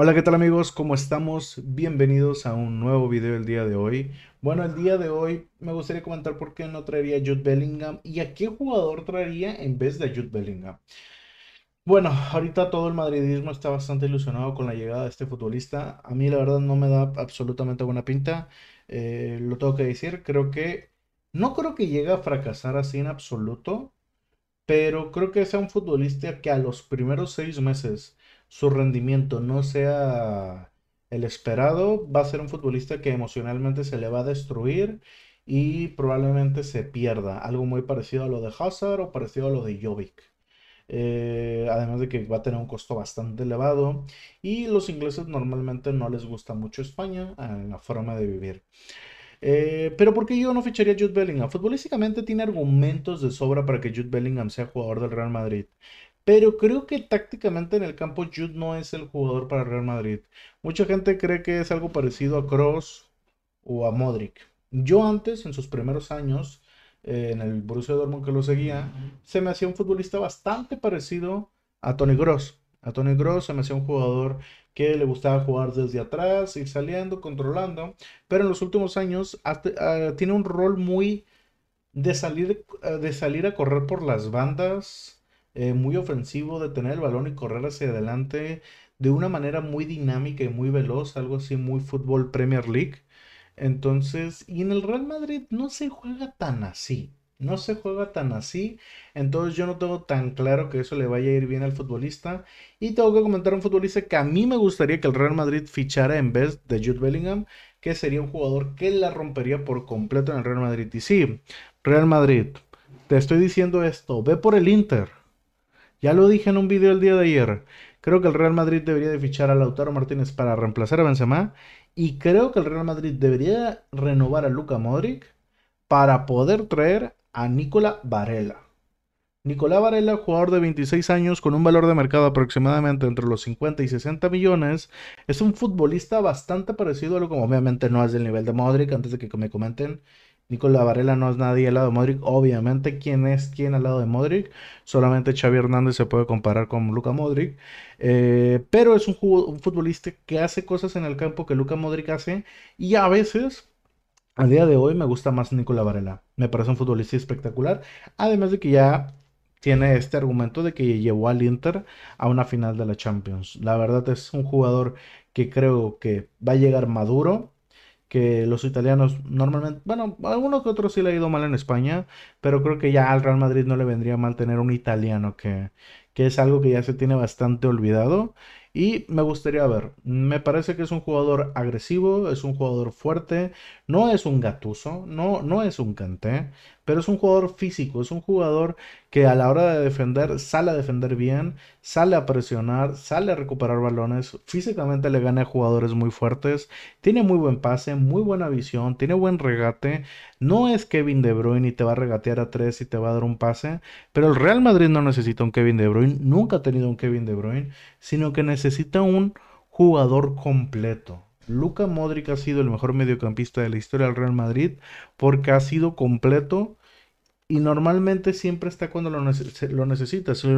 Hola, ¿qué tal amigos? ¿Cómo estamos? Bienvenidos a un nuevo video el día de hoy. Bueno, el día de hoy me gustaría comentar por qué no traería a Jude Bellingham y a qué jugador traería en vez de Jude Bellingham. Bueno, ahorita todo el madridismo está bastante ilusionado con la llegada de este futbolista. A mí la verdad no me da absolutamente buena pinta, eh, lo tengo que decir. Creo que no creo que llegue a fracasar así en absoluto pero creo que sea un futbolista que a los primeros seis meses su rendimiento no sea el esperado, va a ser un futbolista que emocionalmente se le va a destruir y probablemente se pierda. Algo muy parecido a lo de Hazard o parecido a lo de Jovic. Eh, además de que va a tener un costo bastante elevado. Y los ingleses normalmente no les gusta mucho España en la forma de vivir. Eh, pero ¿por qué yo no ficharía a Jude Bellingham? Futbolísticamente tiene argumentos de sobra para que Jude Bellingham sea jugador del Real Madrid. Pero creo que tácticamente en el campo Jude no es el jugador para el Real Madrid. Mucha gente cree que es algo parecido a Cross o a Modric. Yo antes, en sus primeros años, eh, en el Borussia Dortmund que lo seguía, se me hacía un futbolista bastante parecido a Tony Gross. A Tony Gross se me hacía un jugador que le gustaba jugar desde atrás, ir saliendo, controlando, pero en los últimos años ah, tiene un rol muy de salir, ah, de salir a correr por las bandas, eh, muy ofensivo, de tener el balón y correr hacia adelante de una manera muy dinámica y muy veloz, algo así muy fútbol Premier League. Entonces, y en el Real Madrid no se juega tan así no se juega tan así. Entonces yo no tengo tan claro que eso le vaya a ir bien al futbolista. Y tengo que comentar a un futbolista que a mí me gustaría que el Real Madrid fichara en vez de Jude Bellingham, que sería un jugador que la rompería por completo en el Real Madrid. Y sí, Real Madrid, te estoy diciendo esto, ve por el Inter. Ya lo dije en un video el día de ayer. Creo que el Real Madrid debería de fichar a Lautaro Martínez para reemplazar a Benzema. Y creo que el Real Madrid debería renovar a Luca Modric para poder traer a Nicola Varela. Nicolás Varela, jugador de 26 años con un valor de mercado aproximadamente entre los 50 y 60 millones, es un futbolista bastante parecido a lo que obviamente no es del nivel de Modric, antes de que me comenten, Nicolás Varela no es nadie al lado de Modric, obviamente quién es quién al lado de Modric, solamente Xavi Hernández se puede comparar con Luca Modric, eh, pero es un, un futbolista que hace cosas en el campo que Luca Modric hace y a veces a día de hoy me gusta más Nicola Varela. Me parece un futbolista espectacular. Además de que ya tiene este argumento de que llevó al Inter a una final de la Champions. La verdad es un jugador que creo que va a llegar maduro. Que los italianos normalmente, bueno, algunos otros sí le ha ido mal en España, pero creo que ya al Real Madrid no le vendría mal tener un italiano, que, que es algo que ya se tiene bastante olvidado y me gustaría ver. Me parece que es un jugador agresivo, es un jugador fuerte, no es un gatuso, no, no es un canté, pero es un jugador físico, es un jugador que a la hora de defender sale a defender bien, sale a presionar, sale a recuperar balones, físicamente le gana a jugadores muy fuertes, tiene muy buen pase, muy buena visión, tiene buen regate, no es Kevin De Bruyne y te va a regatear a tres y te va a dar un pase, pero el Real Madrid no necesita un Kevin De Bruyne, nunca ha tenido un Kevin De Bruyne, sino que necesita un jugador completo. Luca Modric ha sido el mejor mediocampista de la historia del Real Madrid porque ha sido completo y normalmente siempre está cuando lo, necesitas. Si,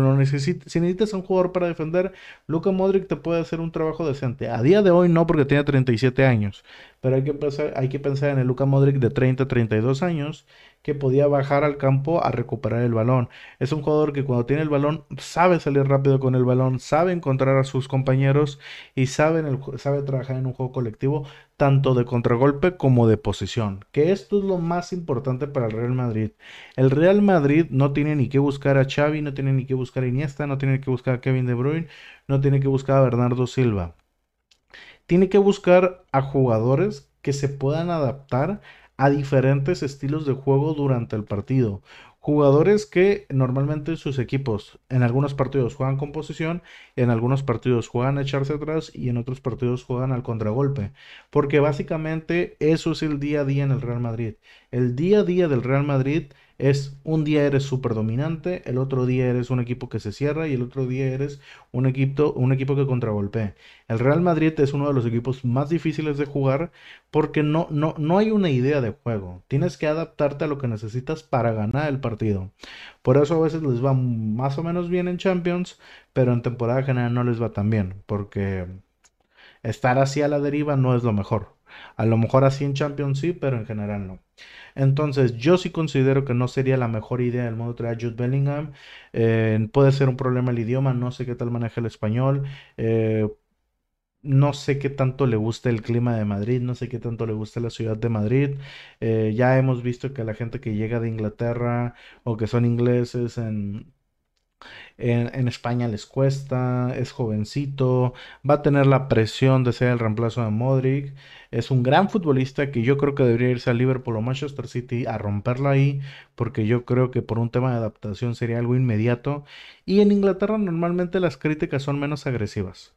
si necesitas a un jugador para defender, Luka Modric te puede hacer un trabajo decente. A día de hoy no, porque tiene 37 años, pero hay que pensar, hay que pensar en el Luka Modric de 30, 32 años que podía bajar al campo a recuperar el balón. Es un jugador que cuando tiene el balón sabe salir rápido con el balón, sabe encontrar a sus compañeros y sabe, sabe trabajar en un juego colectivo tanto de contragolpe como de posición. que esto es lo más importante para el Real Madrid. El Real Madrid no tiene ni que buscar a Xavi, no tiene ni que buscar a Iniesta, no tiene que buscar a Kevin De Bruyne, no tiene que buscar a Bernardo Silva. Tiene que buscar a jugadores que se puedan adaptar a diferentes estilos de juego durante el partido. Jugadores que normalmente sus equipos en algunos partidos juegan con posición, en algunos partidos juegan a echarse atrás y en otros partidos juegan al contragolpe. Porque básicamente eso es el día a día en el Real Madrid. El día a día del Real Madrid es un día eres súper dominante, el otro día eres un equipo que se cierra y el otro día eres un equipo, un equipo que contragolpe, El Real Madrid es uno de los equipos más difíciles de jugar porque no, no, no hay una idea de juego. Tienes que adaptarte a lo que necesitas para ganar el partido partido. Por eso a veces les va más o menos bien en Champions, pero en temporada general no les va tan bien, porque estar así a la deriva no es lo mejor. A lo mejor así en Champions sí, pero en general no. Entonces, yo sí considero que no sería la mejor idea del modo traer a Jude Bellingham. Eh, puede ser un problema el idioma, no sé qué tal maneja el español. Eh, no sé qué tanto le gusta el clima de Madrid, no sé qué tanto le gusta la ciudad de Madrid. Eh, ya hemos visto que la gente que llega de Inglaterra o que son ingleses en, en, en, España les cuesta, es jovencito, va a tener la presión de ser el reemplazo de Modric. Es un gran futbolista que yo creo que debería irse a Liverpool o Manchester City a romperla ahí, porque yo creo que por un tema de adaptación sería algo inmediato. Y en Inglaterra normalmente las críticas son menos agresivas.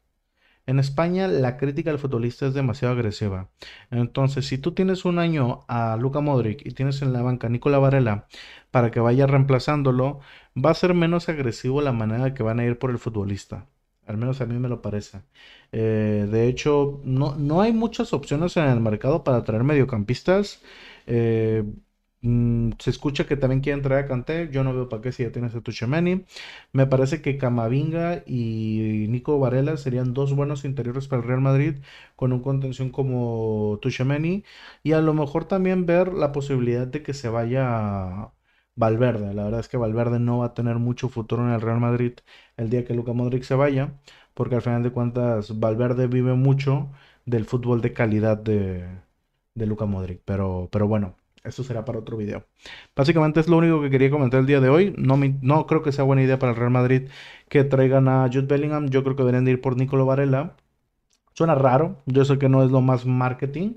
En España la crítica al futbolista es demasiado agresiva. Entonces, si tú tienes un año a Luca Modric y tienes en la banca a Nicola Varela para que vaya reemplazándolo, va a ser menos agresivo la manera que van a ir por el futbolista. Al menos a mí me lo parece. Eh, de hecho, no, no, hay muchas opciones en el mercado para traer mediocampistas. Eh, Mm, se escucha que también quiere traer a Canté. Yo no veo para qué si ya tienes a Tuchemani. Me parece que Camavinga y Nico Varela serían dos buenos interiores para el Real Madrid con un contención como Tuchemani. Y a lo mejor también ver la posibilidad de que se vaya Valverde. La verdad es que Valverde no va a tener mucho futuro en el Real Madrid el día que Luca Modric se vaya. Porque al final de cuentas Valverde vive mucho del fútbol de calidad de, de Luca Modric. Pero, pero bueno eso será para otro video. Básicamente es lo único que quería comentar el día de hoy. No, no creo que sea buena idea para el Real Madrid que traigan a Jude Bellingham. Yo creo que deberían ir por Nicolo Varela. Suena raro, yo sé que no es lo más marketing,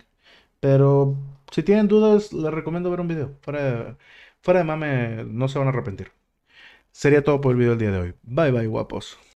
pero si tienen dudas, les recomiendo ver un video. Fuera fuera de mame, no se van a arrepentir. Sería todo por el video del día de hoy. Bye bye, guapos.